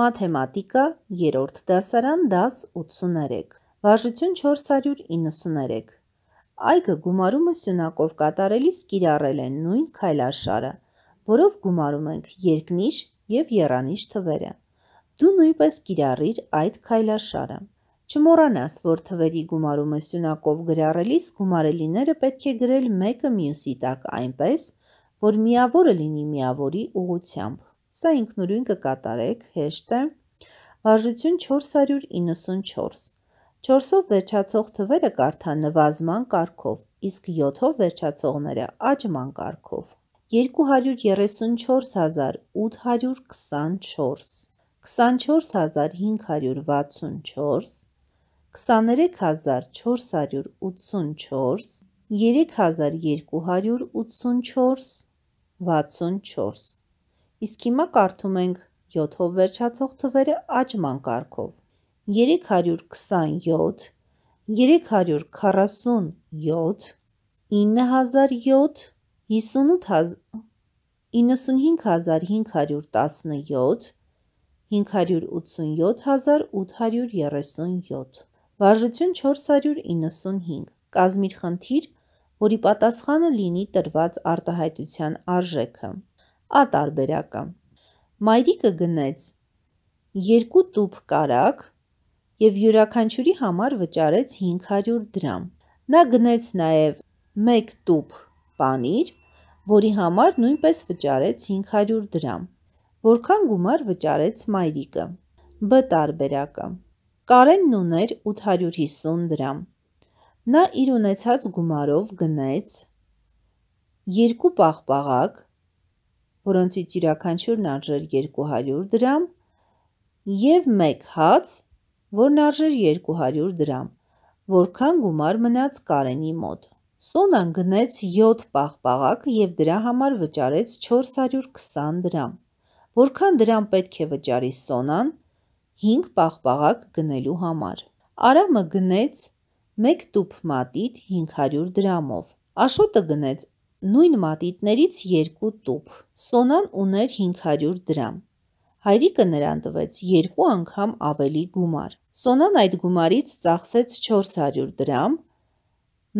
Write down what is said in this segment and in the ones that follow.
մաթեմատիկա 3-րդ դասարան դաս 83, վարժություն 493։ Այգը գումարումը սյունակով կատարելիս կիրառել են նույն քայլարշարը, որով գումարում ենք երկնիշ և երանիշ թվերը։ Դու նույնպես կիրառիր այդ քայլարշարը։ Չմոռանաս, որ թվերի գումարումը սյունակով գրառելիս գումարելիները պետք է գրել մեկը մյուսի տակ այնպես, որ միավորը լինի միավորի ուղությամբ։ Սա ինքնուրույն կկատարեք, հեշտ է։ Վարժություն 494 4-ով վերջացող թվերը կարդա նվազման կարգով, իսկ 7-ով վերջացողները աճման կարգով։ 234824 24564 23484 3284 64 իսկ հիմա կարդում ենք 7 հով վերջացող թվերը աճման կարգով։ 327, 347, 9007, 95517, 587837 Վարժություն 495 Կազմիր խնդիր, որի պատասխանը լինի տրված արտահայտության արժեքը ատարբերակը։ Մայրիկը գնեց երկու տուփ կարակ և յուրաքանչյուրի համար վճարեց 500 դրամ։ Նա գնեց նաև մեկ տուփ պանիր, որի համար նույնպես վճարեց 500 դրամ։ Որքան գումար վճարեց մայրիկը։ Բ տարբերակը։ Կարենն ուներ 850 դրամ։ Նա իր ունեցած գումարով գնեց երկու պաղպաղակ, որոնցից յուրաքանչյուրն արժեր 200 դրամ, եւ 1 հաց, որն արժեր 200 դրամ, որքան գումար մնաց Կարենի մոտ։ Սոնան գնեց 7 պաղպաղակ եւ դրա համար վճարեց 420 դրամ։ Որքան դրամ պետք է վճարի Սոնան 5 պաղպաղակ գնելու համար։ Արամը գնեց 1 տուփ մատիտ 500 դրամով։ Աշոտը գնեց նույն մատիտներից երկու տուփ։ Սոնան ուներ 500 դրամ։ Հայրիկը նրան տվեց երկու անգամ ավելի գումար։ Սոնան այդ գումարից ծախսեց 400 դրամ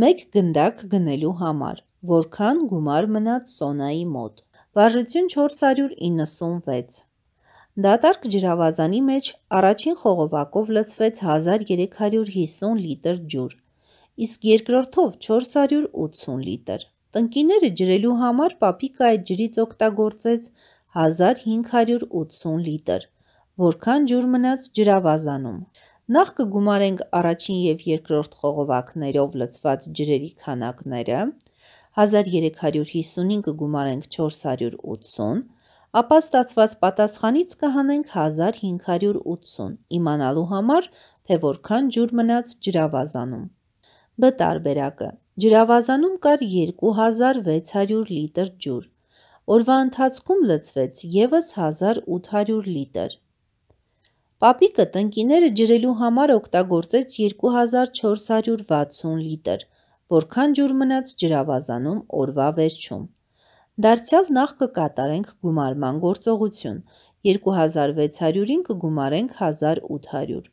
մեկ գնդակ գնելու համար, որքան գումար մնաց Սոնայի մոտ։ Վարժություն 496 Դատարկ ջրավազանի մեջ առաջին խողովակով լցվեց 1350 լիտր ջուր, իսկ երկրորդով 480 լիտր։ Տնկիները ջրելու համար պապիկը այդ ջրից օգտագործեց 1580 լիտր, որքան ջուր մնաց ջրավազանում։ Նախ կգումարենք առաջին և երկրորդ խողովակներով լծված ջրերի քանակները, 1350-ին կգումարենք 480, ապա ստացված պատասխանից կհանենք 1580, իմանալու համար, թե որքան ջուր մնաց ջրավազանում։ Բ տարբերակը Ջրավազանում կար 2600 լիտր ջուր։ Օրվա ընթացքում լցվեց եւս 1800 լիտր։ Պապիկը տնկիները ջրելու համար օգտագործեց 2460 լիտր, որքան ջուր մնաց ջրավազանում օրվա վերջում։ Դարձյալ նախ կկատարենք գումարման գործողություն։ 2600-ին կգումարենք 1800,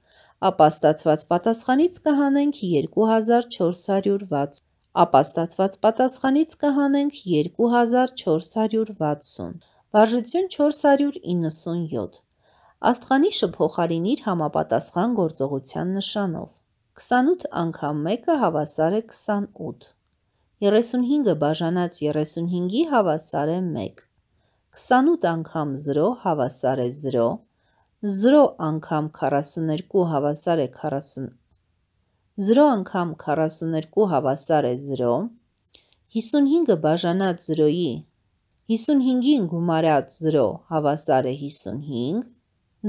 ապա ստացված պատասխանից կհանենք 2460 ապա ստացված պատասխանից կհանենք 2460։ Վարժություն 497։ Աստխանիշը փոխարինիր համապատասխան գործողության նշանով։ 28 անգամ 1-ը հավասար է 28։ 35-ը բաժանած 35-ի հավասար է 1։ 28 անգամ 0 հավասար է 0։ 0 անգամ 42 հավասար է 40 0 անգամ 42 հավասար է 0, 55-ը բաժանած 0-ի, 55-ին գումարած 0 հավասար է 55,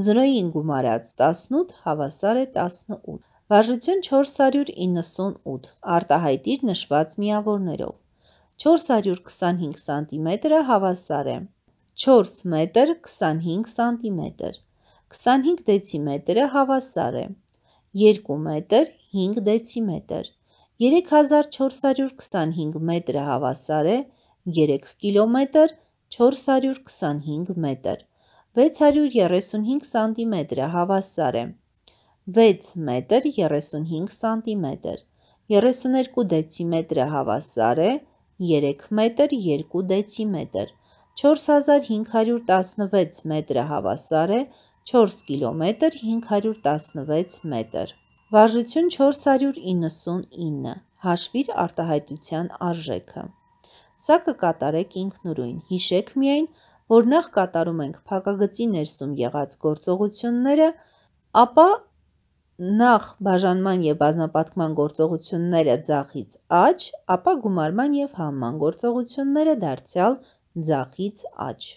0-ին գումարած 18 հավասար է 18։ Վարժություն 498, արտահայտիր նշված միավորներով։ 425 սանտիմետրը հավասար է 4 մետր 25 սանտիմետր, 25 դեցիմետրը հավասար է 0,25 2 մետր 5 դեցիմետր, 3425 մետրը հավասար է 3 կիլոմետր 425 մետր, 635 սանտիմետրը հավասար է 6 մետր 35 սանտիմետր, 32 դեցիմետրը հավասար է 3 մետր 2 դեցիմետր, 4516 մետրը հավասար է 4 4 կիլոմետր 516 մետր։ Վարժություն 499, հաշվիր արտահայտության արժեքը։ Սա կկատարեք ինքնուրույն, հիշեք միայն, որ նախ կատարում ենք փակագծի ներսում եղած գործողությունները, ապա նախ բաժանման և բազմապատկման գործողությունները ձախից աջ, ապա գումարման և համման գործողությունները դարձյալ ձախից աջ։